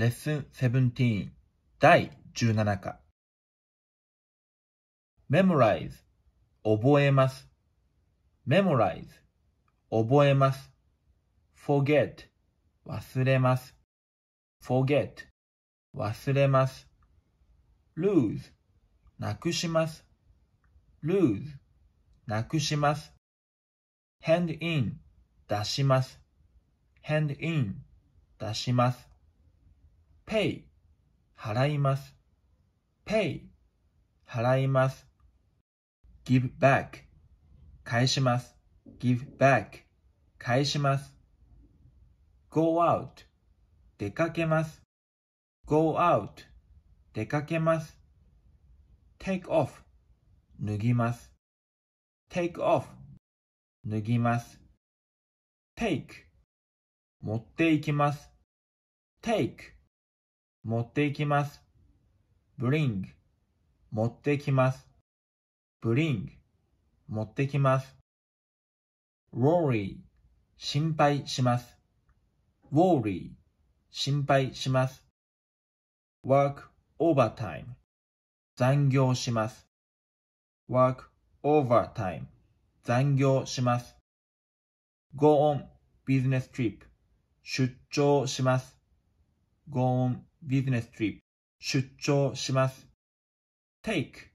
レッスン17第17課 memorize 覚えます memorize 覚えます forget 忘れます forget 忘れます lose なくします lose なくします hand in 出します hand in 出します pay 払います pay 払います give back 返します give back 返します go out 出かけます go out 出かけます take off 脱ぎます take off 脱ぎます take 持っていきます take 持っていきます。bring 持ってきます。bring 持ってきます。worry 心配します。worry 心配します。work overtime 残業します。work overtime 残業します。go on business trip 出張します。go on business trip 出張します take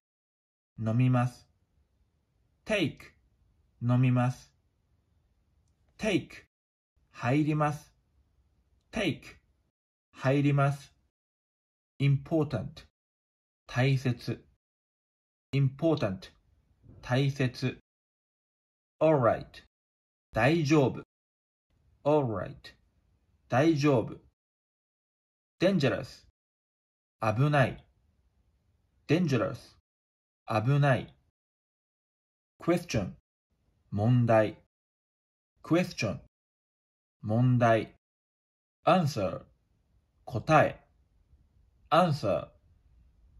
飲みます take 飲みます take 入ります take 入ります important 大切 important 大切 alright 大丈夫 alright 大丈夫 dangerous 危ない dangerous 危ない question 問題 question 問題 answer 答え answer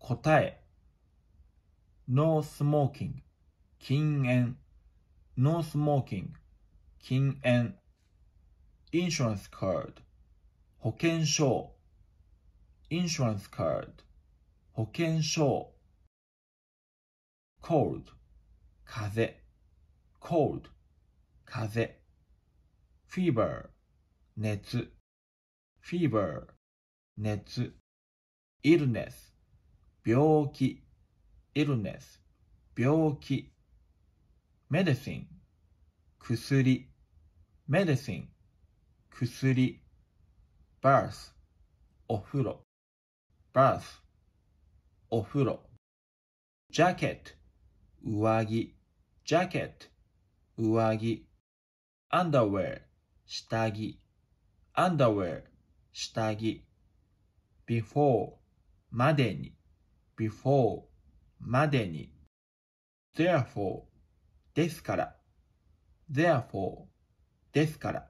答え no smoking 禁煙 no smoking 禁煙 insurance card 保険証 insurance card 保険証 cold 風 cold 風 fever 熱 fever 熱 illness 病気 illness 病気 medicine 薬 medicine 薬 birth お風呂 bath お風呂 jacket 上着 jacket 上着 underwear 下着 underwear 下着 before までに before までに therefore ですから therefore ですから